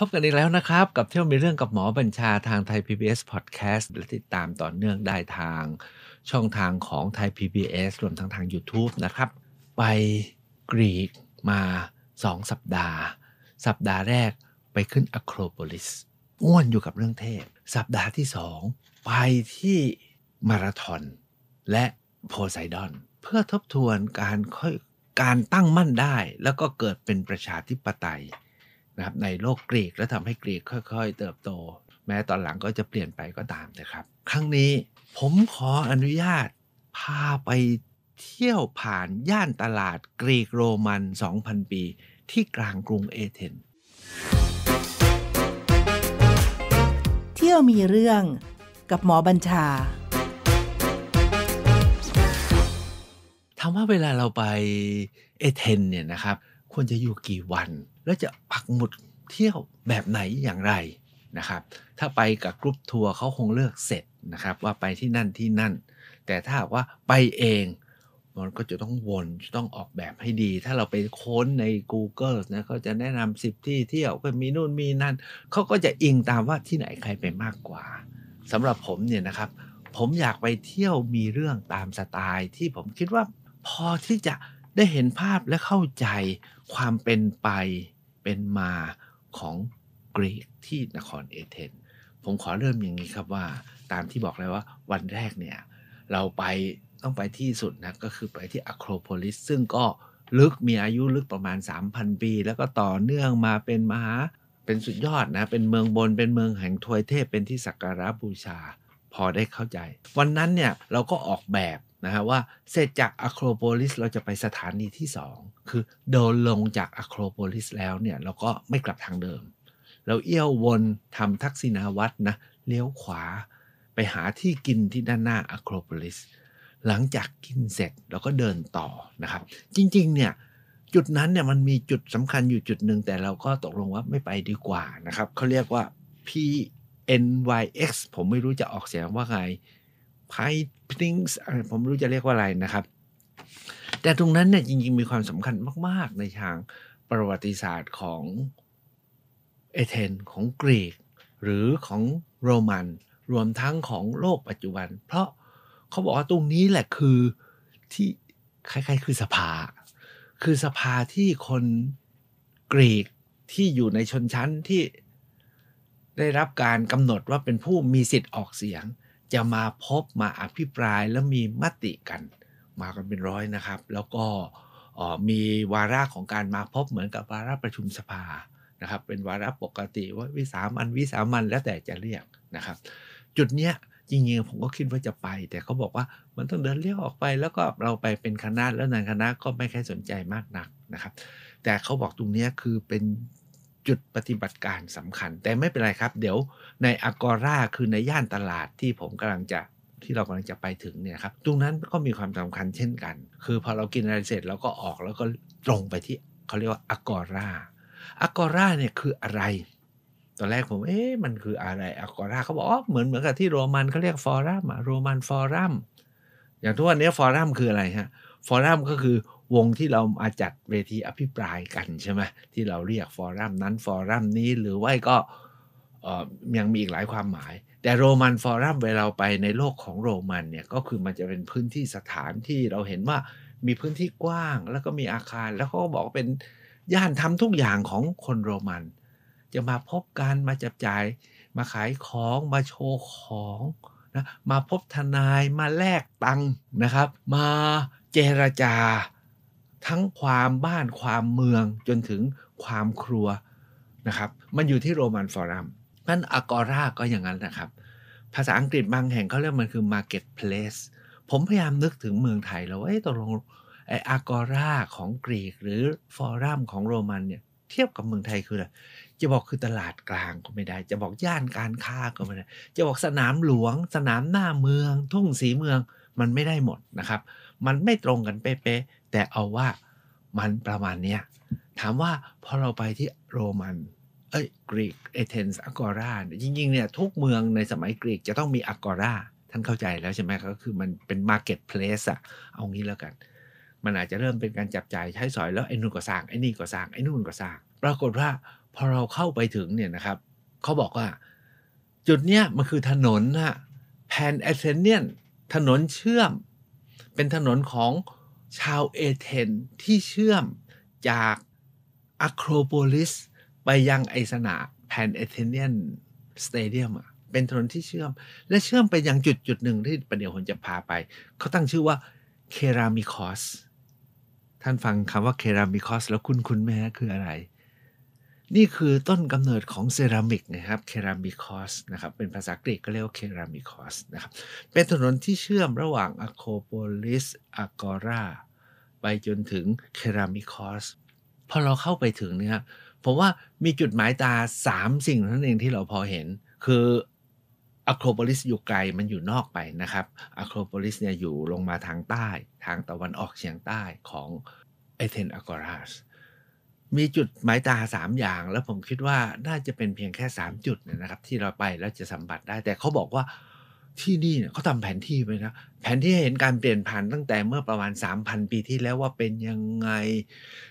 พบกันอีกแล้วนะครับ กับเที่ยวมีเรื่องกับหมอบัญชาทางไทย PBS Podcast และติดตามต่อเนื่องได้ทาง ช่องทางของไทย PBS รวมทั้งทาง YouTube นะครับ ไปกรีกมา 2 สัปดาห์ สัปดาห์แรกไปขึ้นอะโครโพลิสอ้วนอยู่กับเรื่องเทพ สัปดาห์ที่ 2 ไปที่มาราธอนและโพไซดอนเพื่อทบทวนการค่อยการตั้งมั่นได้ แล้วก็เกิดเป็นประชาธิปไตยนะครับในโลกกรีกและทำให้กรีกค่อย ๆ เติบโต แม้ตอนหลังก็จะเปลี่ยนไปก็ตามนะครับ ครั้งนี้ผมขออนุญาตพาไปเที่ยวผ่านย่านตลาดกรีกโรมัน 2,000 ปี ที่กลางกรุงเอเธนเที่ยวมีเรื่องกับหมอบัญชาทำว่าเวลาเราไปเอเธนเนี่ยนะครับควรจะอยู่กี่วัน และจะปักหมุดเที่ยวแบบไหนอย่างไรนะครับ ถ้าไปกับกรุ๊ปทัวร์เขาคงเลือกเสร็จนะครับ ว่าไปที่นั่นที่นั่น แต่ถ้าว่าไปเองมันก็จะต้องวนต้องออกแบบให้ดี ถ้าเราไปค้นใน Google นะเขาจะแนะนำสิบที่เที่ยวก็มีนู่นมีนั่นเขาก็จะอิงตามว่าที่ไหนใครไปมากกว่าสำหรับผมเนี่ยนะครับ ผมอยากไปเที่ยวมีเรื่องตามสไตล์ที่ผมคิดว่าพอที่จะได้เห็นภาพและเข้าใจความเป็นไปเป็นมาของกรีกที่นครเอเธนผมขอเริ่มอย่างนี้ครับว่า ตามที่บอกเลยว่าวันแรกเนี่ย เราไปต้องไปที่สุดนะ ก็คือไปที่อะโครโพลิสซึ่งก็ลึกมีอายุลึกประมาณ 3,000 ปี แล้วก็ต่อเนื่องมาเป็นมหา เป็นสุดยอดนะ เป็นเมืองบนเป็นเมืองแห่งทวยเทพ เป็นที่สักการะบูชา พอได้เข้าใจ วันนั้นเนี่ยเราก็ออกแบบนะฮะว่า เสร็จจากอะโครโพลิสเราจะไปสถานีที่ 2 คือเดินลงจากอะโครโพลิสแล้วเนี่ยเราก็ไม่กลับทางเดิม เราเอี้ยววนทำทักษิณาวัตรนะเลี้ยวขวา ไปหาที่กินที่ด้านหน้าอะโครโพลิสหลังจากกินเสร็จเราก็เดินต่อนะครับจริงๆเนี่ยจุดนั้นเนี่ยมันมีจุดสำคัญอยู่จุดหนึ่งแต่เราก็ตกลงว่าไม่ไปดีกว่านะครับเขาเรียกว่า PNYX ผมไม่รู้จะออกเสียงว่าไงไพ่พิงส์อะไรผมรู้จะเรียกว่าอะไรนะครับ แต่ตรงนั้นเนี่ยจริงๆ มีความสำคัญมากๆในทางประวัติศาสตร์ของเอเธนของกรีกหรือของโรมันรวมทั้งของโลกปัจจุบัน เพราะเขาบอกว่าตรงนี้แหละคือที่คล้ายๆ คือสภา คือสภาที่คนกรีกที่อยู่ในชนชั้นที่ได้รับการกำหนดว่าเป็นผู้มีสิทธิ์ออกเสียงจะมาพบมาอภิปรายแล้วมีมติกันมากันเป็นร้อยนะครับแล้วก็มีวาระของการมาพบเหมือนกับวาระประชุมสภานะครับ เป็นวาระปกติว่าวิสามันวิสามันแล้วแต่จะเรียกนะครับ จุดเนี้ยจริงๆผมก็คิดว่าจะไป แต่เขาบอกว่ามันต้องเดินเลียกออกไป แล้วก็เราไปเป็นคณะแล้วน่นคณะก็ไม่ค่อยสนใจมากนักนะครับ แต่เขาบอกตรงนี้คือเป็นจุดปฏิบัติการสำคัญ แต่ไม่เป็นไรครับ เดี๋ยวในอากอร่าคือในย่านตลาดที่ผมกำลังจะที่เรากำลังจะไปถึงเนี่ยครับตรงนั้นก็มีความสำคัญเช่นกัน คือพอเรากินอะไรเสร็จเราก็ออกแล้วก็ตรงไปที่เขาเรียกว่าอากอร่าอากอร่าเนี่ยคืออะไร ตอนแรกผมเอ๊ะมันคืออะไรอากอร่าเขาบอกอ๋อเหมือนเหมือนกับที่โรมันเขาเรียกฟอรัมอะโรมันฟอรัม อย่างทุกวันนี้ฟอรัมคืออะไรฮะฟอรัมก็คือวงที่เรามาจัดเวทีอภิปรายกันใช่ไหมที่เราเรียกฟอรัมนั้นฟอรัมนี้หรือว่าก็ยังมีอีกหลายความหมาย แต่โรมันฟอรัมเวลาเราไปในโลกของโรมันเนี่ยก็คือมันจะเป็นพื้นที่สถานที่เราเห็นว่ามีพื้นที่กว้างแล้วก็มีอาคาร แล้วเขาก็บอกเป็นย่านทำทุกอย่างของคนโรมันจะมาพบกันมาจับจ่ายมาขายของมาโชว์ของนะมาพบทนายมาแลกตังค์นะครับ มาเจรจาทั้งความบ้านความเมืองจนถึงความครัวนะครับ มันอยู่ที่โรมันฟอรัมนั่นอากอราก็อย่างนั้นนะครับ ภาษาอังกฤษบางแห่งเขาเรียกมันคือ market place ผมพยายามนึกถึงเมืองไทย แล้วว่าตกลงไออากอราของกรีกหรือฟอรัมของโรมันเนี่ย เทียบกับเมืองไทยคืออะไรจะบอกคือตลาดกลางก็ไม่ได้ จะบอกย่านการค้าก็ไม่ได้จะบอกสนามหลวง สนามหน้าเมือง ทุ่งสีเมืองมันไม่ได้หมดนะครับมันไม่ตรงกันเป๊ะๆ แต่เอาว่ามันประมาณเนี้ยถามว่าพอเราไปที่โรมัน เอ้ยกรีกเอเธนส์อะกอราจริงๆ เนี่ยทุกเมืองในสมัยกรีกจะต้องมีอะกอราท่านเข้าใจแล้วใช่ไหมก็คือมันเป็นมาร์เก็ตเพลสอะเอางี้แล้วกัน มันอาจจะเริ่มเป็นการจับจ่ายใช้สอย แล้วไอ้นู่นก็สร้าง ไอ้นี่ก็สร้างไอ้นู่นก็สร้าง ปรากฏว่าพอเราเข้าไปถึงเนี่ยนะครับเขาบอกว่าจุดเนี้ยมันคือถนนฮะแพนเอเทเนียนถนนเชื่อมเป็นถนนของชาวเอเธนที่เชื่อมจากอะโครโพลิสไปยังไอสนาแพนเอเธเนียนสเตเดียมอ่ะ เป็นถนนที่เชื่อม และเชื่อมไปยังจุดจุดหนึ่งที่ประเดี๋ยวผมจะพาไป เขาตั้งชื่อว่าเครามิคอสท่านฟังคำว่าเครามิคอสแล้วคุ้นคุ้นไหมฮะคืออะไรนี่คือต้นกำเนิดของเซรามิกนะครับเครามิคอส นะครับ เป็นภาษากรีกก็เรียกว่าเครามิคอส นะครับ เป็นถนนที่เชื่อมระหว่างอะโคโปลิส อากอราไปจนถึงเครามิคอส พอเราเข้าไปถึงเนี่ยผมว่ามีจุดหมายตา 3 สิ่งนั่นเองที่เราพอเห็น คืออะโครโพลิสอยู่ไกลมันอยู่นอกไปนะครับอะโครโพลิสเนี่ยอยู่ลงมาทางใต้ทางตะวันออกเฉียงใต้ของเอเธนอะกอราสมีจุดหมายตาสามอย่าง แล้วผมคิดว่าน่าจะเป็นเพียงแค่สามจุดนะครับ ที่เราไปแล้วจะสัมผัสได้ แต่เขาบอกว่าที่นี่เนี่ยเขาทำแผนที่ไปนะแผนที่เห็นการเปลี่ยนผ่านตั้งแต่เมื่อประมาณ 3,000 ปีที่แล้วว่าเป็นยังไง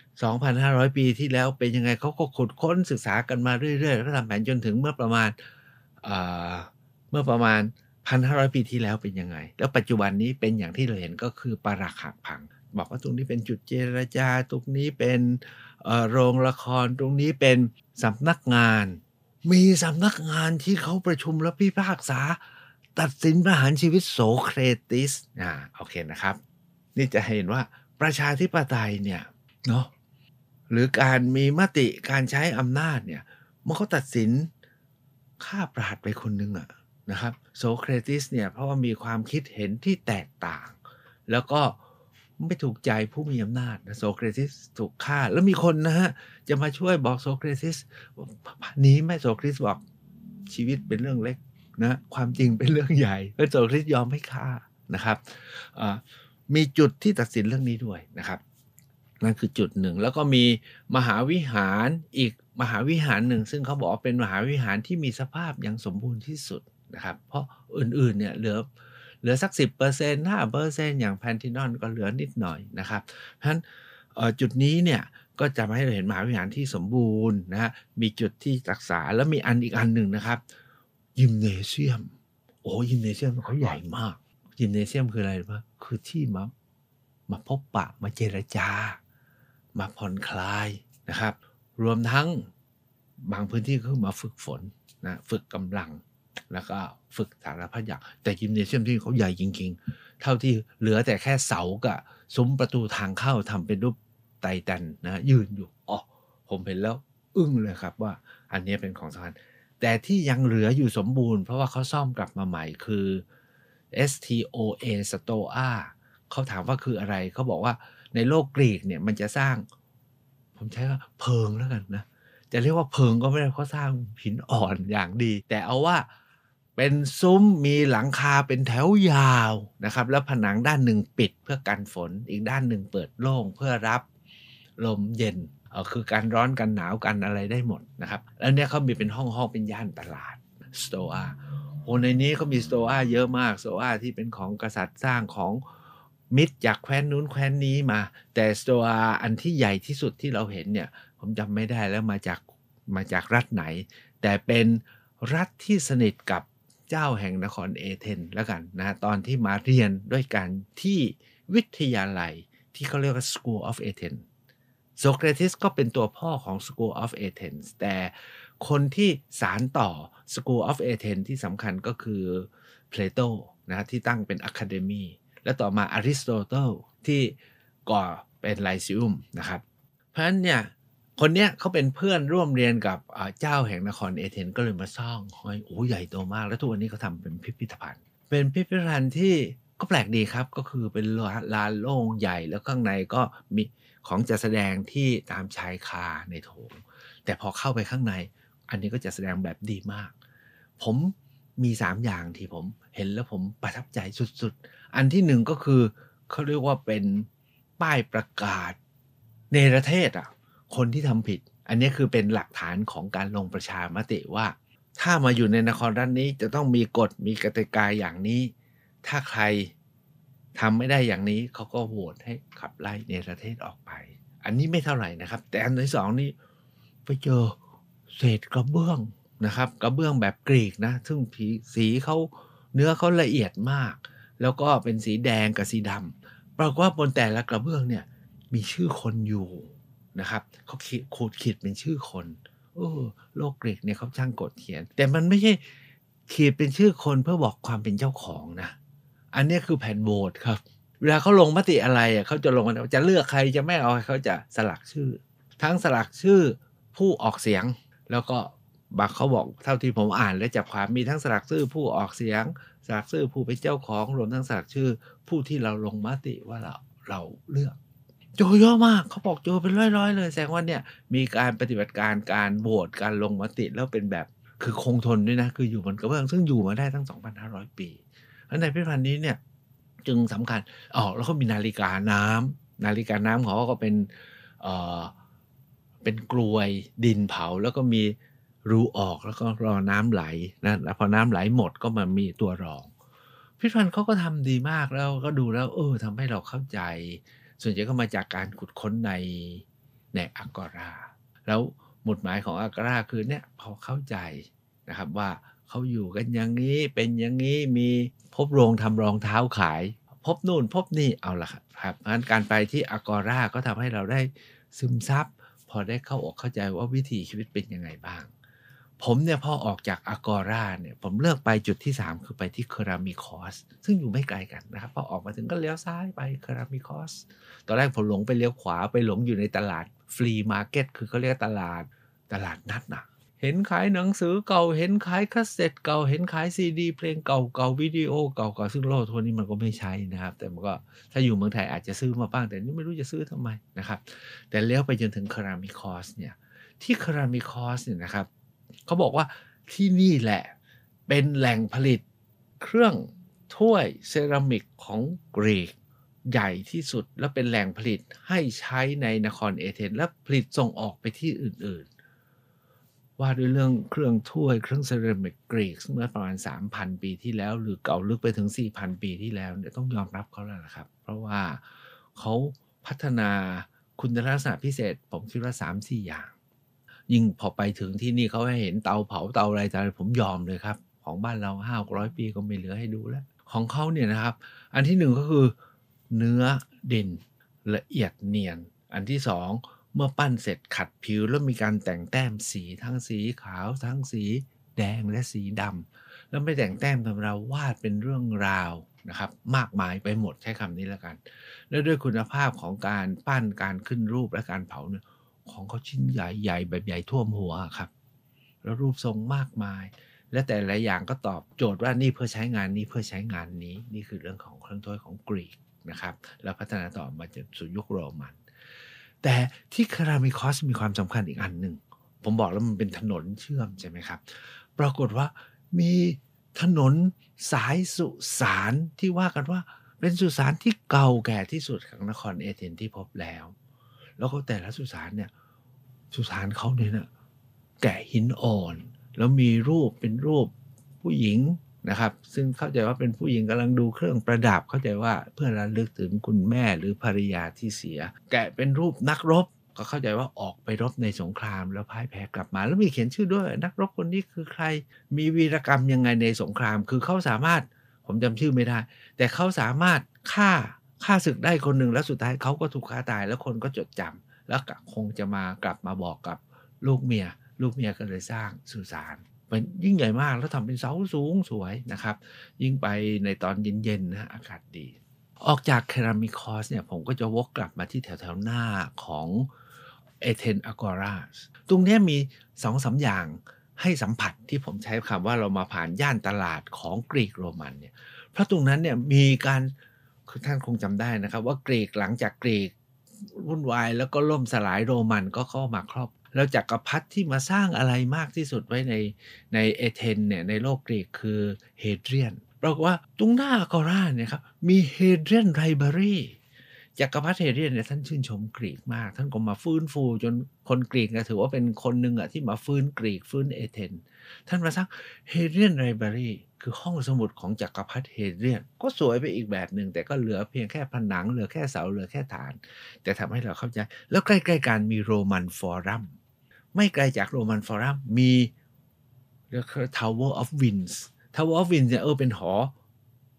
2,500 ปีที่แล้วเป็นยังไงเขาก็ขุดค้นศึกษากันมาเรื่อยๆแล้วทำแผนจนถึงเมื่อประมาณเมื่อประมาณ 1,500 ปีที่แล้วเป็นยังไง แล้วปัจจุบันนี้เป็นอย่างที่เราเห็นก็คือปรักหักพัง บอกว่าตรงนี้เป็นจุดเจรจาตรงนี้เป็นโรงละครตรงนี้เป็นสำนักงาน มีสำนักงานที่เขาประชุมและพิพากษา ตัดสินประหารชีวิตโสเครติสอ่าโอเคนะครับ นี่จะเห็นว่าประชาธิปไตยเนี่ยเนาะหรือการมีมติการใช้อำนาจเนี่ย มันก็ตัดสินฆ่าประหารไปคนนึงอะนะครับโสเครติสเนี่ยเพราะว่ามีความคิดเห็นที่แตกต่าง แล้วก็ไม่ถูกใจผู้มีอำนาจโซเครติสถูกฆ่าแล้วมีคนนะฮะจะมาช่วยบอกโซเครติสหนีไม่โซเครติสบอกชีวิตเป็นเรื่องเล็กนะความจริงเป็นเรื่องใหญ่แล้วโซเครติสยอมให้ฆ่านะครับมีจุดที่ตัดสินเรื่องนี้ด้วยนะครับ นั่นคือจุดหนึ่งแล้วก็มีมหาวิหาร อีกมหาวิหารหนึ่งซึ่งเขาบอกเป็นมหาวิหารที่มีสภาพอย่างสมบูรณ์ที่สุดนะครับ เพราะอื่นๆเนี่ยเหลือเหลือสัก 10% 5%อย่างแพนทินอนก็เหลือนิดหน่อยนะครับ เพราะฉะนั้นจุดนี้เนี่ยก็จะให้เราเห็นมหาวิหารที่สมบูรณ์นะฮะมีจุดที่รักษาแล้วมีอันอีกอันหนึ่งนะครับ ยิมเนเซียมโอ้ยิมเนเซียมเขาใหญ่มาก ยิมเนเซียมคืออะไรรู้คือที่มามาพบปะ มาเจรจา มาผ่อนคลายนะครับ รวมทั้งบางพื้นที่ก็มาฝึกฝนนะฝึกกำลังแล้วก็ฝึกสารพัดอย่างแต่ยิมเนเซียมที่เขาใหญ่จริงๆ เท่าที่เหลือแต่แค่เสากับซุ้มประตูทางเข้าทำเป็นรูปไตตันนะ ยืนอยู่ อ๋อ ผมเห็นแล้ว อึ้งเลยครับว่า อันนี้เป็นของสำคัญแต่ที่ยังเหลืออยู่สมบูรณ์ เพราะว่าเขาซ่อมกลับมาใหม่คือ STOA STOA เขาถามว่าคืออะไรเขาบอกว่าในโลกกรีกเนี่ยมันจะสร้าง ผมใช้ว่าเพิงแล้วกันนะจะเรียกว่าเพิงก็ไม่ได้เขาสร้างหินอ่อนอย่างดี แต่เอาว่าเป็นซุ้มมีหลังคาเป็นแถวยาวนะครับแล้วผนังด้านหนึ่งปิดเพื่อกันฝนอีกด้านหนึ่งเปิดโล่งเพื่อรับลมเย็นเออคือการร้อนกันหนาวกันอะไรได้หมดนะครับ แล้วเนี่ยเขามีเป็นห้องห้องเป็นย่านตลาดสโตอาโอในนี้เขามีสโตอาเยอะมากสโตอาที่เป็นของกษัตริย์สร้างของมิตรจากแคว้นนู้นแคว้นนี้มา แต่สโตอาอันที่ใหญ่ที่สุดที่เราเห็นเนี่ยผมจำไม่ได้แล้วมาจากมาจากรัฐไหน แต่เป็นรัฐที่สนิทกับเจ้าแห่งนครเอเธนแล้วกันนะตอนที่มาเรียนด้วยกันที่วิทยาลัยที่เขาเรียกว่า School of Athens โซเครติสก็เป็นตัวพ่อของ School of Athens แต่คนที่สารต่อ School of Athens ที่สำคัญก็คือเพลโตนะที่ตั้งเป็นอะคาเดมีและต่อมาอริสโตเติลที่ก่อเป็นไลซิอุมนะครับเพราะฉะนั้นเนี่ยคนเนี้ยเขาเป็นเพื่อนร่วมเรียนกับเจ้าแห่งนครเอเธนก็เลยมาสร้างอ้ยโอ้ใหญ่โตมาก แล้วทุกวันนี้เขาทาเป็นพิพิธภัณฑ์ เป็นพิพิธภัณฑ์ที่ก็แปลกดีครับ ก็คือเป็นลานโล่งใหญ่ แล้วข้างในก็มีของจัดแสดงที่ตามชายคาในโถงแต่พอเข้าไปข้างใน อันนี้ก็จัดแสดงแบบดีมาก ผมมี 3 อย่างที่ผมเห็นแล้วผมประทับใจสุดๆ อันที่หนึ่งก็คือเขาเรียกว่าเป็นป้ายประกาศในประเทศอ่ะคนที่ทำผิด อันนี้คือเป็นหลักฐานของการลงประชามติว่า ถ้ามาอยู่ในนครรัฐนี้จะต้องมีกฎมีกติกาอย่างนี้ ถ้าใครทำไม่ได้อย่างนี้เขาก็โหวตให้ขับไล่ในประเทศออกไป อันนี้ไม่เท่าไหร่นะครับ แต่อันที่สองนี่ไปเจอเศษกระเบื้องนะครับ กระเบื้องแบบกรีกนะซึ่งผีสีเขาเนื้อเขาละเอียดมาก แล้วก็เป็นสีแดงกับสีดำปรากฏว่าบนแต่ละกระเบื้องเนี่ยมีชื่อคนอยู่นะครับเขาขีดขโคดขีดเป็นชื่อคนโอ้โลกกรีกเนี่ยเขาช่างกดเขียน แต่มันไม่ใช่ขีดเป็นชื่อคนเพื่อบอกความเป็นเจ้าของนะอันนี้คือแผ่นโบสครับเวลาเขาลงมติอะไรเขาจะลงจะเลือกใครจะไม่เอาเขาจะสลักชื่อ ทั้งสลักชื่อผู้ออกเสียง แล้วก็บักเขาบอกเท่าที่ผมอ่าน และจับความมีทั้งสลักชื่อผู้ออกเสียงสลักชื่อผู้เป็นเจ้าของรวมทั้งสลักชื่อผู้ที่เราลงมติว่าเราเราเลือกจอเยอะมาก เขาบอกจจเป็นร้อยๆเลยแสดงว่าเนี่ยมีการปฏิบัติการการโหวตการลงมติแล้วเป็นแบบคือคงทนด้วยนะคืออยู่บนกระเบื้องซึ่งอยู่มาได้ตั้ง2,500ปีราะในพิพิธภัณฑ์นี้เนี่ย จึงสำคัญอ๋อแล้วก็มีนาฬิกาน้ำ นาฬิกาน้ำเขาก็เป็นเอ่อเป็นกลวยดินเผาแล้วก็มีรูออกแล้วก็รอน้ำไหลนะแล้วพอน้ำไหลหมดก็มามีตัวรองพิพิธภัณฑ์เขาก็ทำดีมากแล้วก็ดูแล้ว เออทาให้เราเข้าใจส่วนใหญ่ก็มาจากการขุดค้นในในอักรา แล้วหมุดหมายของอักราคือเนี่ยพอเข้าใจนะครับ ว่าเขาอยู่กันอย่างนี้เป็นอย่างนี้มีพบโรงทำรองเท้าขาย พบนู่นพบนี่เอาละครับงั้นการไปที่อักราก็ทำให้เราได้ซึมซับพอได้เข้าอกเข้าใจว่าวิถีชีวิตเป็นยังไงบ้างผมเนี่ยพอออกจากอากอราเนี่ย ผมเลือกไปจุดที่ 3 คือไปที่ครามิคอสซึ่งอยู่ไม่ไกลกันนะครับ พอออกมาถึงก็เลี้ยวซ้ายไปครามิคอสตอนแรกผมหลงไปเลี้ยวขวาไปหลงอยู่ในตลาดฟรีมาร์เก็ตคือเขาเรียกตลาดตลาดนัดนะเห็นขายหนังสือเก่าเห็นขายคาสเซ็ตเก่าเห็นขายซีดีเพลงเก่าเก่า วิดีโอ เก่าเก่าซึ่งโลกทุวนี้มันก็ไม่ใช่นะครับ แต่มันก็ถ้าอยู่เมืองไทยอาจจะซื้อมาบ้าง แต่นี่ไม่รู้จะซื้อทำไมนะครับ แต่เลี้ยวไปจนถึงคารามิคอสเนี่ยที่คารามิคอสเนี่ยนะครับเขาบอกว่าที่นี่แหละเป็นแหล่งผลิตเครื่องถ้วยเซรามิกของกรีกใหญ่ที่สุดและเป็นแหล่งผลิตให้ใช้ในนครเอเธนและผลิตส่งออกไปที่อื่นๆ ว่าด้วยเรื่องเครื่องถ้วยเครื่องเซรามิกกรีกเมื่อประมาณ 3,000 ปีที่แล้วหรือเก่าลึกไปถึง 4,000 ปีที่แล้วเนี่ยต้องยอมรับเขาแล้วนะครับ เพราะว่าเขาพัฒนาคุณลักษณะพิเศษผมคิดว่า3-4อย่างยิ่งพอไปถึงที่นี่เขาให้เห็นเตาเผาเตาอะไรแต่ผมยอมเลยครับของบ้านเราห้าร้อยปีก็ไม่เหลือให้ดูแล้ว ของเขาเนี่ยนะครับ อันที่หนึ่งก็คือเนื้อดินละเอียดเนียน อันที่สองเมื่อปั้นเสร็จขัดผิวแล้วมีการแต่งแต้มสีทั้งสีขาว ทั้งสีแดงและสีดำแล้วไม่แต่งแต้มทำเราวาดเป็นเรื่องราวนะครับมากมายไปหมดใช้คำนี้แล้วกัน และด้วยคุณภาพของการปั้นการขึ้นรูปและการเผาเนี่ยของเขาชิ้นใหญ่ ๆ แบบใหญ่ท่วมหัวครับ แล้วรูปทรงมากมาย และแต่หลายอย่างก็ตอบโจทย์ว่านี่เพื่อใช้งานนี้เพื่อใช้งานนี้ นี่คือเรื่องของเครื่องถ้วยของกรีกนะครับ แล้วพัฒนาต่อมาจนสู่ยุคโรมัน แต่ที่คารามิคอสมีความสำคัญอีกอันหนึ่ง ผมบอกแล้วมันเป็นถนนเชื่อม ใช่ไหมครับ ปรากฏว่ามีถนนสายสุสานที่ว่ากันว่าเป็นสุสานที่เก่าแก่ที่สุดของนครเอเธนที่พบแล้วแล้วก็แต่ละสุสานเนี่ย สุสานเขาเนี่ยนะแกะหินอ่อน แล้วมีรูปเป็นรูปผู้หญิงนะครับ ซึ่งเข้าใจว่าเป็นผู้หญิงกำลังดูเครื่องประดับเข้าใจว่าเพื่อระลึกถึงคุณแม่หรือภรรยาที่เสีย แกะเป็นรูปนักรบก็เข้าใจว่าออกไปรบในสงครามแล้วพ่ายแพ้กลับมา แล้วมีเขียนชื่อด้วย นักรบคนนี้คือใคร มีวีรกรรมยังไงในสงคราม คือเขาสามารถผมจำชื่อไม่ได้ แต่เขาสามารถฆ่าฆ่าศึกได้คนหนึ่งแล้วสุดท้ายเขาก็ถูกฆ่าตายแล้วคนก็จดจำ แล้วคงจะมากลับมาบอกกับลูกเมีย ลูกเมียก็เลยสร้างสุสานมันยิ่งใหญ่มากแล้วทำเป็นเสาสูงสวยนะครับ ยิ่งไปในตอนเย็นๆนะอากาศดี ออกจากเครามิคอสเนี่ยผมก็จะวกกลับมาที่แถว ๆ หน้าของเอเธนอากอราสตรงนี้มีสองสาอย่างให้สัมผัสที่ผมใช้คำว่าเรามาผ่านย่านตลาดของกรีกโรมันเนี่ยเพราะตรงนั้นเนี่ยมีการท่านคงจำได้นะครับว่ากรีกหลังจากกรีกวุ่นวายแล้วก็ล่มสลายโรมันก็เข้ามาครอบ แล้วจักกรพรรดิที่มาสร้างอะไรมากที่สุดไว้ในในเอเธนเนี่ยในโลกกรีกคือเฮเดรียนปรากว่าตรงหน้าอากราเนี่ยครับมีเฮเดรียนไรเบอรีจักรพรรดิเฮเรียนเนี่ยท่านชื่นชมกรีกมากท่านก็มาฟื้นฟู จนคนกรีกนถือว่าเป็นคนหนึ่งอ่ะที่มาฟื้นกรีกฟื้นเอเธนท่านมาสร้างเฮเรียนไเบรารีคือห้องสมุดของจักรพรรดิเฮเรียนก็สวยไปอีกแบบหนึ่งแต่ก็เหลือเพียงแค่ผนังเหลือแค่เสาเหลือแค่ฐาน แต่ทำให้เราเข้าใจแล้วใกล้ ๆ การมีโรมันฟอรัมไม่ไกลจากโรมันฟอรัมมีเรียกออฟวินส์ทาวเวอร์ออฟวินส์เนี่ยเออเป็นหอ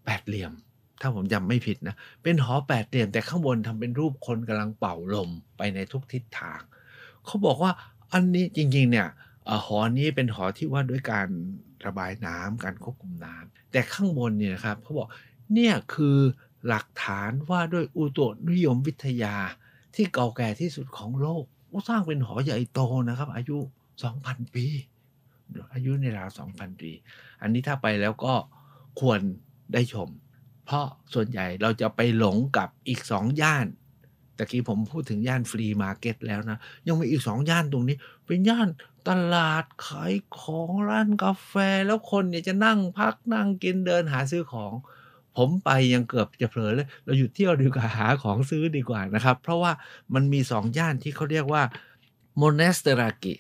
แปดเหลี่ยมถ้าผมจำไม่ผิดนะ เป็นหอแปดเหลี่ยม แต่ข้างบนทำเป็นรูปคนกำลังเป่าลมไปในทุกทิศทาง เขาบอกว่าอันนี้จริงๆเนี่ยหอนี้เป็นหอที่ว่าด้วยการระบายน้ำการควบคุมน้ำแต่ข้างบนเนี่ยครับ เขาบอก เนี่ยคือหลักฐานว่าด้วยอุตุนิยมวิทยาที่เก่าแก่ที่สุดของโลกสร้างเป็นหอใหญ่โตนะครับ อายุ 2,000 ปี อายุในราว2,000 ปี อันนี้ถ้าไปแล้วก็ควรได้ชมเพราะส่วนใหญ่เราจะไปหลงกับอีกสองย่าน ตะกี้ผมพูดถึงย่านฟรีมาร์เก็ตแล้วนะ ยังมีอีกสองย่านตรงนี้ เป็นย่านตลาดขายของร้านกาแฟแล้วคนเนี่ยจะนั่งพักนั่งกินเดินหาซื้อของ ผมไปยังเกือบจะเผลอเลยเราหยุดเที่ยวดีกว่าหาของซื้อดีกว่านะครับ เพราะว่ามันมีสองย่านที่เขาเรียกว่าโมเนสเตรากิ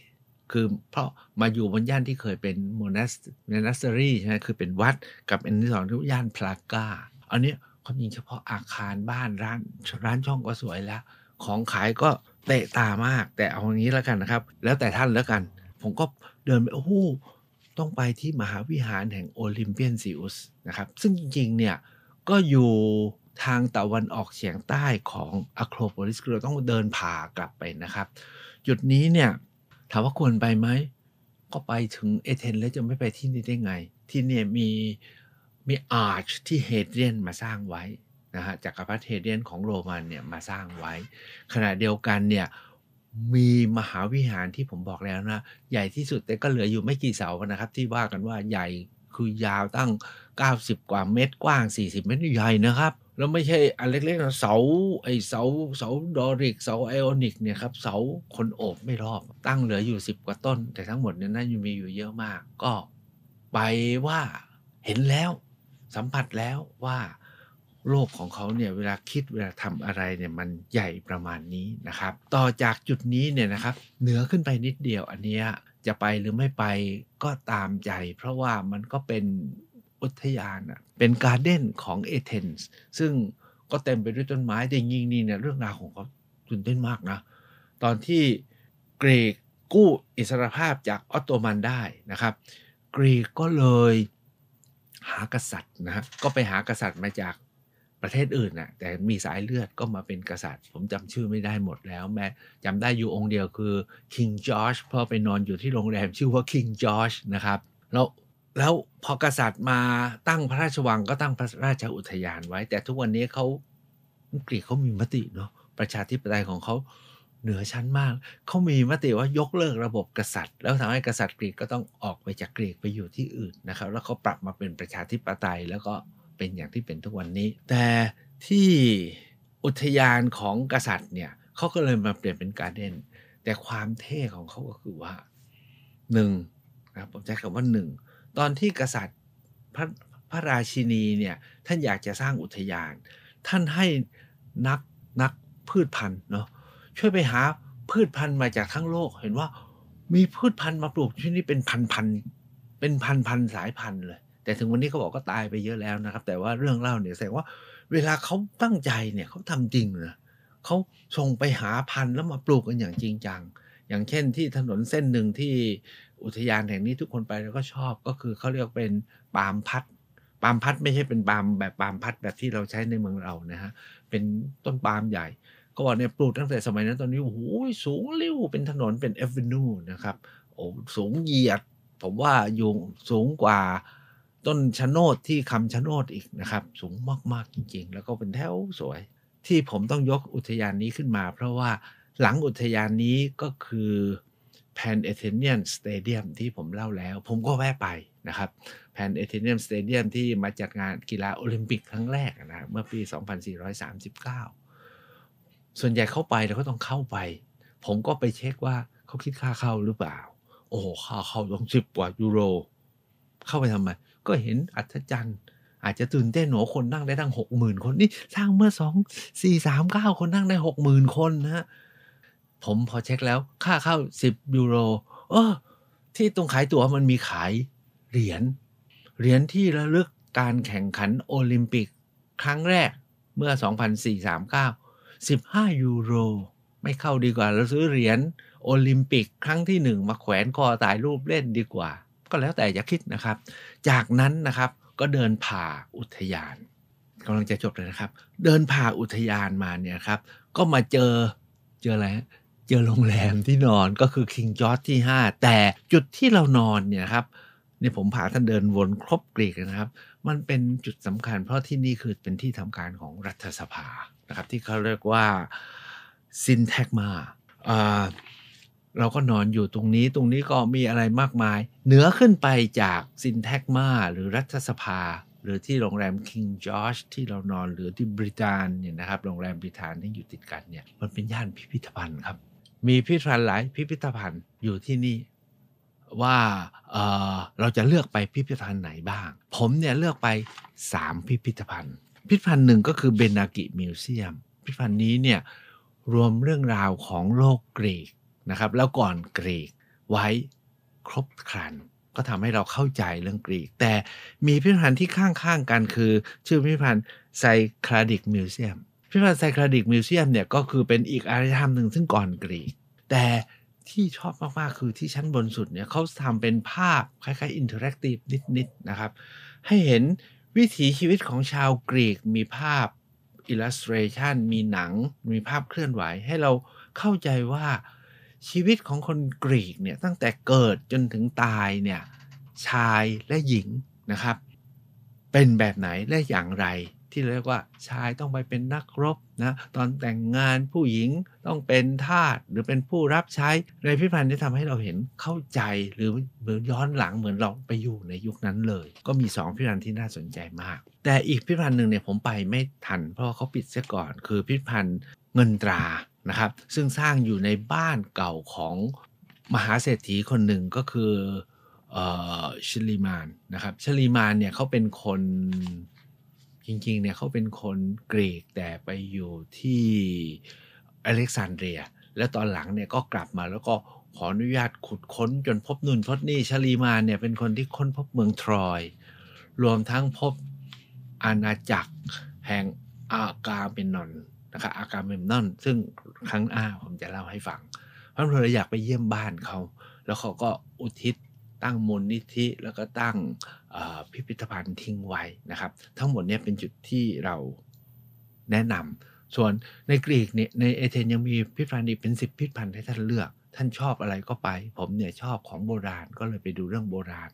คือเพราะมาอยู่บนย่านที่เคยเป็นโมเนสเนสเตอรี่ใช่ไหมคือเป็นวัดกับอันที่สองที่ย่านพลากาอันนี้ความจริงเฉพาะอาคารบ้านร้าน ร้านช่องก็สวยแล้ว ของขายก็เตะตามากแต่เอาอย่างนี้แล้วกันนะครับ แล้วแต่ท่านแล้วกัน ผมก็เดินไปโอ้โห ต้องไปที่มหาวิหารแห่งโอลิมเปียนซิอุสนะครับ ซึ่งจริงๆเนี่ย ก็อยู่ทางตะวันออกเฉียงใต้ของอะโครโพลิสเราต้องเดินผ่ากลับไปนะครับ จุดนี้เนี่ยถามว่าควรไปไหมก็ไปถึงเอเธนแล้วจะไม่ไปที่นี่ได้ไง ที่เนี่ยมีมีอาร์ชที่เฮเดรียนมาสร้างไว้นะฮะจากรพรรดิเฮเดรียนของโรมันเนี่ยมาสร้างไว้ ขณะเดียวกันเนี่ยมีมหาวิหารที่ผมบอกแล้วนะ ใหญ่ที่สุดแต่ก็เหลืออยู่ไม่กี่เสานะครับที่ว่ากันว่าใหญ่คือยาวตั้ง 90 กว่าเมตรกว้าง 40 เมตรใหญ่นะครับ แล้วไม่ใช่อันเล็กๆนะเสาไอเสาเสาดอริกเสาไอออนิก เนี่ยครับเสาคนโอบไม่รอบตั้งเหลืออยู่10 กว่าต้น แต่ทั้งหมดเนี่ยน่าจะมีอยู่เยอะมากก็ไปว่าเห็นแล้วสัมผัสแล้วว่าโลกของเขาเนี่ยเวลาคิดเวลาทำอะไรเนี่ยมันใหญ่ประมาณนี้นะครับ ต่อจากจุดนี้เนี่ยนะครับ เหนือขึ้นไปนิดเดียวอันนี้จะไปหรือไม่ไปก็ตามใจเพราะว่ามันก็เป็นอุทยานเป็นการ์เด้นของเอเธนส์ซึ่งก็เต็มไปด้วยต้นไม้แต่ยิงนี่เนี่ยเรื่องราวของเขาตื่นเต้นมากนะ ตอนที่เกรกกู้อิสรภาพจากออตโตมันได้นะครับ กรีกก็เลยหากษัตริย์นะฮะก็ไปหากษัตริย์มาจากประเทศอื่นนะแต่มีสายเลือดก็มาเป็นกษัตริย์ ผมจำชื่อไม่ได้หมดแล้วแม้จำได้อยู่องค์เดียวคือ King George พ่อไปนอนอยู่ที่โรงแรมชื่อว่า King George นะครับแล้วแล้วพอกษัตริย์มาตั้งพระราชวังก็ตั้งพระราชอุทยานไว้ แต่ทุกวันนี้เขาอังกฤษเขามีมติเนาะประชาธิปไตยของเขาเหนือ ชั้นมาก เขามีมติว่ายกเลิกระบบกษัตริย์ แล้วทำให้กษัตริย์กรีกก็ต้องออกไปจากกรีกไปอยู่ที่อื่นนะครับ แล้วเขาปรับมาเป็นประชาธิปไตยแล้วก็เป็นอย่างที่เป็นทุกวันนี้ แต่ที่อุทยานของกษัตริย์เนี่ยเขาก็เลยมาเปลี่ยนเป็นการเด่นแต่ความเท่ของเขาก็คือว่าหนึ่งนะผมใช้คำว่าหนึ่งตอนที่กษัตริย์พระพระราชินีเนี่ยท่านอยากจะสร้างอุทยานท่านให้นักนักพืชพันธุ์เนาะช่วยไปหาพืชพันธุ์มาจากทั้งโลก เห็นว่ามีพืชพันธุ์มาปลูกที่นี่เป็นพันพันเป็นพันพันสายพันธุ์เลย แต่ถึงวันนี้เขาบอกก็ตายไปเยอะแล้วนะครับ แต่ว่าเรื่องเล่าเนี่ยแสดงว่าเวลาเขาตั้งใจเนี่ยเขาทำจริงนะเขาส่งไปหาพันธุ์แล้วมาปลูกกันอย่างจริงจังอย่างเช่นที่ถนนเส้นหนึ่งที่อุทยานแห่งนี้ทุกคนไปแล้วก็ชอบก็คือเขาเรียกเป็นปามพัดปามพัดไม่ใช่เป็นปามแบบปามพัดแบบที่เราใช้ในเมืองเรานะฮะเป็นต้นปามใหญ่ก่อนเนี่ยปลูกตั้งแต่สมัยนั้นตอนนี้โอ้โหสูงเลี้ยวเป็นถนนเป็นเอฟเวนูนะครับโอ้สูงเหยียดผมว่ายู่สูงกว่าต้นชะโนดที่คำชะโนดอีกนะครับสูงมากๆจริงๆ แล้วก็เป็นแถวสวย ที่ผมต้องยกอุทยานนี้ขึ้นมา เพราะว่าหลังอุทยานนี้ก็คือแนเอเ t เนียนสเตเดียมที่ผมเล่าแล้ว ผมก็แวะไปนะครับแนเอเ t เนียนสเตเดียมที่มาจัดงานกีฬาโอลิมปิกครั้งแรกนะเมื่อปี 2439ส่วนใหญ่เข้าไปเราก็ต้องเข้าไป ผมก็ไปเช็คว่าเขาคิดค่าเข้าหรือเปล่า โอ้ค่าเข้าต้องสิบกว่ายูโร เข้าไปทำไม ก็เห็นอัศจรรย์ อาจจะตื่นเต้นหัวคนนั่งได้ตั้งหกหมื่นคน นี่สร้างเมื่อสองสี่สามเก้าคนนั่งได้หกหมื่นคนนะฮะ ผมพอเช็คแล้วค่าเข้าสิบยูโรเออที่ตรงขายตั๋วมันมีขาย เหรียญ เหรียญที่ระลึกการแข่งขันโอลิมปิกครั้งแรกเมื่อ2439 15ยูโรไม่เข้าดีกว่าเราซื้อเหรียญโอลิมปิกครั้งที่หนึ่งมาแขวนคอตายรูปเล่นดีกว่า ก็แล้วแต่อย่าคิดนะครับ จากนั้นนะครับก็เดินผ่าอุทยานกำลังจะจบเลยนะครับ เดินผ่าอุทยานมาเนี่ยครับก็มาเจอเจออะไรเจอโรงแรมที่นอนก็คือคิงจอร์ดที่ 5 แต่จุดที่เรานอนเนี่ยครับนี่ผมพาท่านเดินวนครบกรีกนะครับ มันเป็นจุดสำคัญเพราะที่นี่คือเป็นที่ทำการของรัฐสภานะครับที่เขาเรียกว่าซินแทกมาเราก็นอนอยู่ตรงนี้ตรงนี้ก็มีอะไรมากมายเหนือขึ้นไปจากซินแทกมาหรือรัฐสภา หรือที่โรงแรมคิงจอร์จที่เรานอนหรือที่บริตานเนี่ยนะครับโรงแรมบริตานที่อยู่ติดกันเนี่ยมันเป็นย่านพิพิธภัณฑ์ครับมีพิพิธภัณฑ์หลายพิพิธภัณฑ์อยู่ที่นี่ว่าเเราจะเลือกไปพิพิธภัณฑ์ไหนบ้าง ผมเนี่ยเลือกไป 3พิพิธภัณฑ์พิพิธภัณฑ์หนึ่งก็คือเบนากิมิวเซียมพิพิธภัณฑ์นี้เนี่ยรวมเรื่องราวของโลกกรีกนะครับ แล้วก่อนกรีกไว้ครบครันก็ทำให้เราเข้าใจเรื่องกรีก แต่มีพิพิธภัณฑ์ที่ข้างๆกันคือ ชื่อพิพิธภัณฑ์ไซคลาดิกมิวเซียมพิพิธภัณฑ์ไซคลาดิกมิวเซียมเนี่ยก็คือเป็นอีกอารยธรรมหนึ่งซึ่งก่อนกรีก แต่ที่ชอบมากๆคือที่ชั้นบนสุดเนี่ยเขาทำเป็นภาพคล้ายๆอินเทอร์แอคทีฟนิดๆนะครับให้เห็นวิถีชีวิตของชาวกรีกมีภาพอิลลัสเทรชันมีหนัง มีภาพเคลื่อนไหว ให้เราเข้าใจว่าชีวิตของคนกรีกเนี่ยตั้งแต่เกิดจนถึงตายเนี่ยชายและหญิงนะครับ เป็นแบบไหนและอย่างไรที่เรียกว่าชายต้องไปเป็นนักรบนะตอนแต่งงานผู้หญิงต้องเป็นทาสหรือเป็นผู้รับใช้ในพิพันธ์ที่ทำให้เราเห็นเข้าใจหรือเหมือนย้อนหลังเหมือนเราไปอยู่ในยุคนั้นเลย ก็มี2พิพันธ์ที่น่าสนใจมาก แต่อีกพิพันธ์หนึ่งเนี่ยผมไปไม่ทัน เพราะเขาปิดเสียก่อน คือพิพันธ์เงินตรานะครับ ซึ่งสร้างอยู่ในบ้านเก่าของมหาเศรษฐีคนหนึ่งก็คือชลีมานนะครับชลีมานเนี่ยเขาเป็นคนจริงๆ เนี่ยเขาเป็นคนกรีกแต่ไปอยู่ที่อเล็กซานเดรีย แล้วตอนหลังเนี่ยก็กลับมาแล้วก็ขออนุญาตขุดค้นจนพบนุ่นพบนี่ชลีมาเนี่ยเป็นคนที่ค้นพบเมืองทรอย รวมทั้งพบอาณาจักรแห่งอากาเมนอน นะครับอากาเมนอน ซึ่งครั้งหน้าผมจะเล่าให้ฟัง เพราะเลอยอยากไปเยี่ยมบ้านเขา แล้วเขาก็อุทิศตั้งมูลนิธิแล้วก็ตั้งพิพิธภัณฑ์ทิ้งไว้นะครับ ทั้งหมดนี้เป็นจุดที่เราแนะนำส่วนในกรีกเนี่ยในเอเธนยังมีพิพิธภัณฑ์อีกเป็นสิบพิพิธภัณฑ์ให้ท่านเลือก ท่านชอบอะไรก็ไป ผมเนี่ยชอบของโบราณก็เลยไปดูเรื่องโบราณ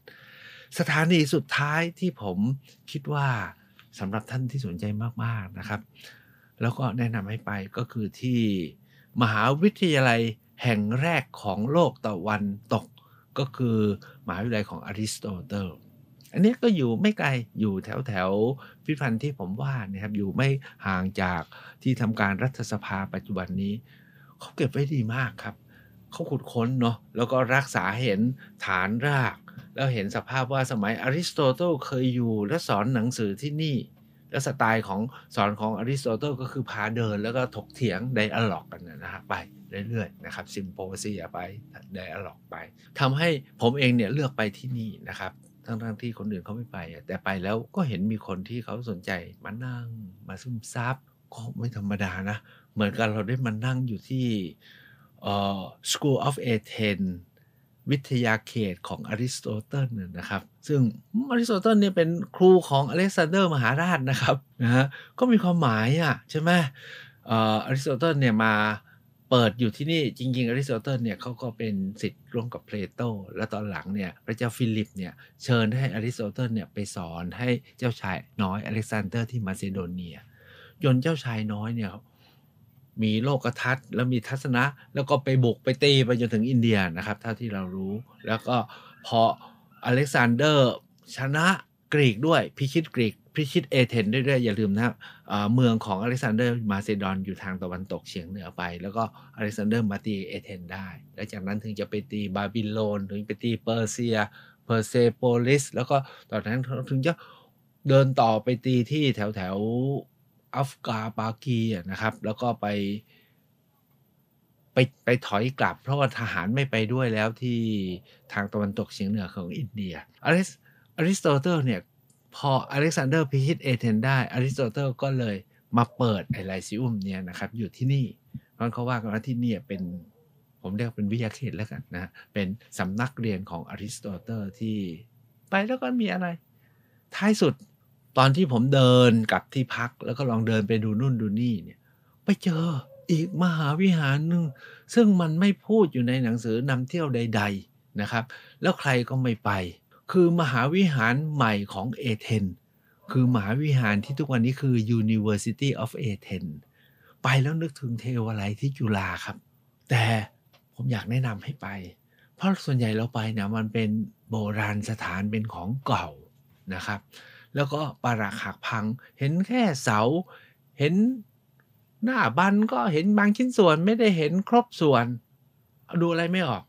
สถานีสุดท้ายที่ผมคิดว่าสำหรับท่านที่สนใจมาก ๆ นะครับ แล้วก็แนะนำให้ไปก็คือที่มหาวิทยาลัยแห่งแรกของโลกตะวันตกก็คือมหาวิทยาลัยของอริสโตเติล อันนี้ก็อยู่ไม่ไกลอยู่แถวแถวพิพันธ์ที่ผมว่านะครับอยู่ไม่ห่างจากที่ทำการรัฐสภาปัจจุบันนี้ เขาเก็บไว้ดีมากครับ เขาขุดค้นเนาะแล้วก็รักษาเห็นฐานราก แล้วเห็นสภาพว่าสมัยอริสโตเติลเคยอยู่และสอนหนังสือที่นี่และสไตล์ของสอนของอริสโตเติลก็คือพาเดินแล้วก็ถกเถียงไดอะล็อกกันนะฮะไปเรื่อยๆนะครับซิมโพซีไปไดอะล็อกไป ทำให้ผมเองเนี่ยเลือกไปที่นี่นะครับ ทั้งๆทที่คนอื่นเขาไม่ไป แต่ไปแล้วก็เห็นมีคนที่เขาสนใจมานั่ง มาซึมซับก็ไม่ธรรมดานะ เหมือนกันเราได้มานั่งอยู่ที่ School of Athens วิทยาเขตของอริสโตเติลนะครับซึ่ง อริสโตเติลเนี่ยเป็นครูของอเล็กซานเดอร์มหาราชนะครับนะฮะก็มีความหมายอ่ะใช่ไหมอริสโตเติลเนี่ยมาเปิดอยู่ที่นี่ จริงๆอริสโตเติลเนี่ยเขาก็เป็นสิทธิ์ร่วมกับเพลโตและตอนหลังเนี่ยพระเจ้าฟิลิป เนี่ยเชิญให้อริสโตเติลเนี่ยไปสอนให้เจ้าชายน้อยอเล็กซานเดอร์ที่มาซิโดเนียจนเจ้าชายน้อยเนี่ยมีโลกทัศน์แล้วมีทัศนะ แล้วก็ไปบุกไปตีไปจนถึงอินเดียนะครับเท่าที่เรารู้ แล้วก็พออเล็กซานเดอร์ชนะกรีกด้วยพิชิตกรีกพิชิตเอเธนได้ด้วยอย่าลืมนะเมืองของอเล็กซานเดอร์มาซิดอนอยู่ทางตะวันตกเฉียงเหนือไปแล้วก็อเล็กซานเดอร์มาตีเอเธนได้แล้วจากนั้นถึงจะไปตีบาบิโลนถึงไปตีเปอร์เซียเพอร์เซโปลิสแล้วก็ตอนนั้นถึงจะเดินต่อไปตีที่แถวแถวอัฟกาปากีนะครับแล้วก็ไปไปไปถอยกลับเพราะว่าทหารไม่ไปด้วยแล้วที่ทางตะวันตกเฉียงเหนือของอินเดียอริสอริสโตเติลเนี่ยพออเล็กซานเดอร์พิชิตเอเธนได้อริสโตเติลก็เลยมาเปิดไอไลซิอุมเนี่ยนะครับอยู่ที่นี่ เพราะเขาว่ากันว่าที่นี่เป็นผมเรียกเป็นวิทยาเขตแล้วกันนะเป็นสำนักเรียนของอริสโตเติลที่ไปแล้วก็มีอะไรท้ายสุดตอนที่ผมเดินกลับที่พักแล้วก็ลองเดินไปดูนู่นดูนี่เนี่ยไปเจออีกมหาวิหารหนึ่งซึ่งมันไม่พูดอยู่ในหนังสือนำเที่ยวใด ๆนะครับ แล้วใครก็ไม่ไป คือมหาวิหารใหม่ของเอเธนคือมหาวิหารที่ทุกวันนี้คือ University of Athens ไปแล้วนึกถึงเทวาลัยที่จุฬาครับ แต่ผมอยากแนะนำให้ไป เพราะส่วนใหญ่เราไปเนี่ยมันเป็นโบราณสถานเป็นของเก่านะครับแล้วก็ปาราหักพัง เห็นแค่เสา เห็นหน้าบันก็เห็นบางชิ้นส่วนไม่ได้เห็นครบส่วน ดูอะไรไม่ออก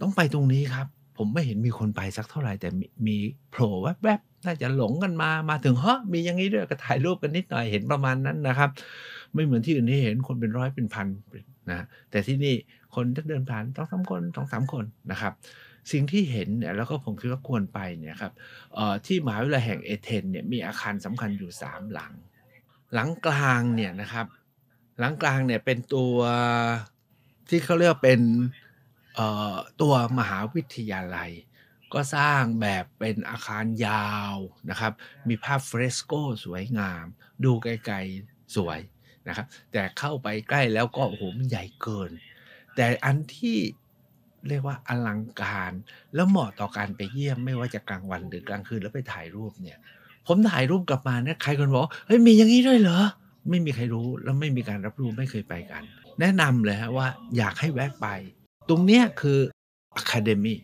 ต้องไปตรงนี้ครับ ผมไม่เห็นมีคนไปสักเท่าไหร่ แต่มีโผล่แวบๆน่าจะหลงกันมามาถึงเฮ้มีอย่างนี้ด้วยก็ถ่ายรูปกันนิดหน่อยเห็นประมาณนั้นนะครับ ไม่เหมือนที่อื่นที่เห็นคนเป็นร้อยเป็นพันนะแต่ที่นี่คนจะเดินผ่านต้องสามคนต้องสามคนนะครับสิ่งที่เห็นเนี่ยแล้วก็ผมคิดว่าควรไปเนี่ยครับที่มหาวิทยาลัยแห่งเอเธนเนี่ยมีอาคารสำคัญอยู่ 3 หลัง หลังกลางเนี่ยนะครับหลังกลางเนี่ยเป็นตัวที่เขาเรียกเป็นตัวมหาวิทยาลัย ก็สร้างแบบเป็นอาคารยาวนะครับ มีภาพเฟรสโกสวยงาม ดูไกลๆสวยนะครับ แต่เข้าไปใกล้แล้วก็โอ้โหมันใหญ่เกิน แต่อันที่เรียกว่าอลังการแล้วเหมาะต่อการไปเยี่ยมไม่ว่าจะกลางวันหรือกลางคืนแล้วไปถ่ายรูปเนี่ย ผมถ่ายรูปกลับมาเนี่ยใครคนบอกเฮ้ยมีอย่างนี้ด้วยเหรอ ไม่มีใครรู้แล้วไม่มีการรับรู้ไม่เคยไปกัน แนะนำเลยฮะว่าอยากให้แวะไป ตรงเนี้ยคืออะคาเดมี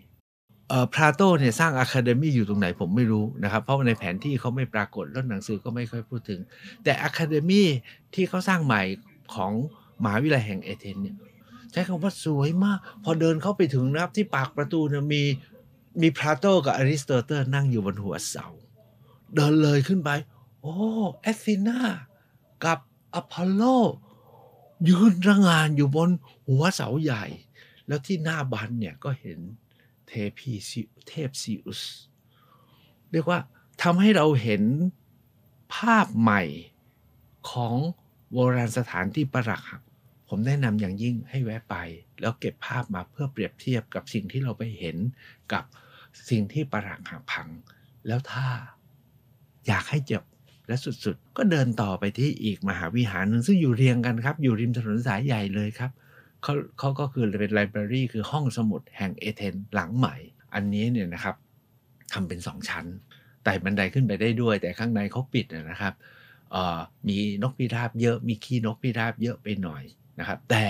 เอ่อพลาโตเนี่ยสร้างอะคาเดมีอยู่ตรงไหนผมไม่รู้นะครับ เพราะในแผนที่เขาไม่ปรากฏแล้วหนังสือก็ไม่ค่อยพูดถึง แต่อะคาเดมีที่เขาสร้างใหม่ของมหาวิทยาลัยแห่งเอเธนเนี่ยช้คำว่าสวยมาก พอเดินเข้าไปถึงนะครับที่ปากประตูเนี่ยมีมีพลาโตกับอริสโตเตอร์นั่งอยู่บนหัวเสาเดินเลยขึ้นไป โอ้ แอธีนา กับอพอลโล ยืนระงงานอยู่บนหัวเสาใหญ่ แล้วที่หน้าบันเนี่ย ก็เห็นเทพีเทพซิอุส เรียกว่าทำให้เราเห็นภาพใหม่ของโบราณสถานที่ประหักผมแนะนำอย่างยิ่งให้แวะไป แล้วเก็บภาพมาเพื่อเปรียบเทียบกับสิ่งที่เราไปเห็นกับสิ่งที่ประหลังหักพัง แล้วถ้าอยากให้เจ็บและสุดๆ ก็เดินต่อไปที่อีกมหาวิหารหนึ่งซึ่งอยู่เรียงกันครับ อยู่ริมถนนสายใหญ่เลยครับ เขาเขาก็คือเป็นไลบรารีคือห้องสมุดแห่งเอเธนหลังใหม่ อันนี้เนี่ยนะครับทำเป็นสองชั้นไต่บันไดขึ้นไปได้ด้วยแต่ข้างในเขาปิดนะครับมีนกพิราบเยอะมีขี้นกพิราบเยอะไปหน่อยนะครับแต่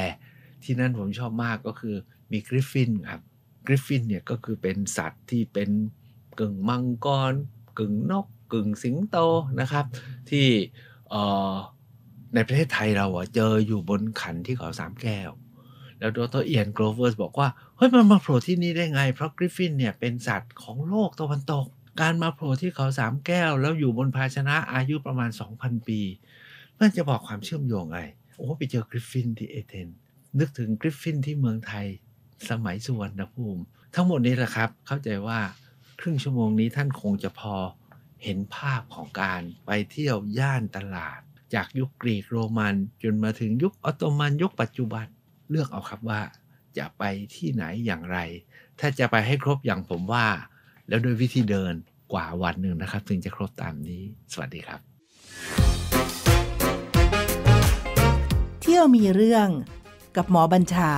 ที่นั่นผมชอบมากก็คือมีกริฟฟินครับกริฟฟินเนี่ยก็คือเป็นสัตว์ที่เป็นกึ่งมังกร กึ่งนกกึ่งสิงโตนะครับที่ในประเทศไทยเราเจออยู่บนขันที่เขาสามแก้ว แล้วดรเอียนโกลเวอร์สบอกว่าเฮ้ยมันมาโผล่ที่นี่ได้ไง เพราะกริฟฟินเนี่ยเป็นสัตว์ของโลกตะวันตก การมาโผล่ที่เขาสามแก้วแล้วอยู่บนภาชนะอายุประมาณ 2,000 ปีมันจะบอกความเชื่อมโยงไงโอ้ไปเจอกริฟฟินที่เอเธนนึกถึงกริฟฟินที่เมืองไทยสมัยสุวรรณภูมิ ทั้งหมดนี้แหละครับ เข้าใจว่า ครึ่งชั่วโมงนี้ท่านคงจะพอเห็นภาพของการไปเที่ยวย่านตลาด จากยุคกรีกโรมัน จนมาถึงยุคออตโตมัน ยุคปัจจุบันเลือกเอาครับว่าจะไปที่ไหนอย่างไร ถ้าจะไปให้ครบอย่างผมว่า แล้วโดยวิธีเดินกว่าวันหนึ่งนะครับ ถึงจะครบตามนี้สวัสดีครับที่ยวมีเรื่องกับหมอบัญชา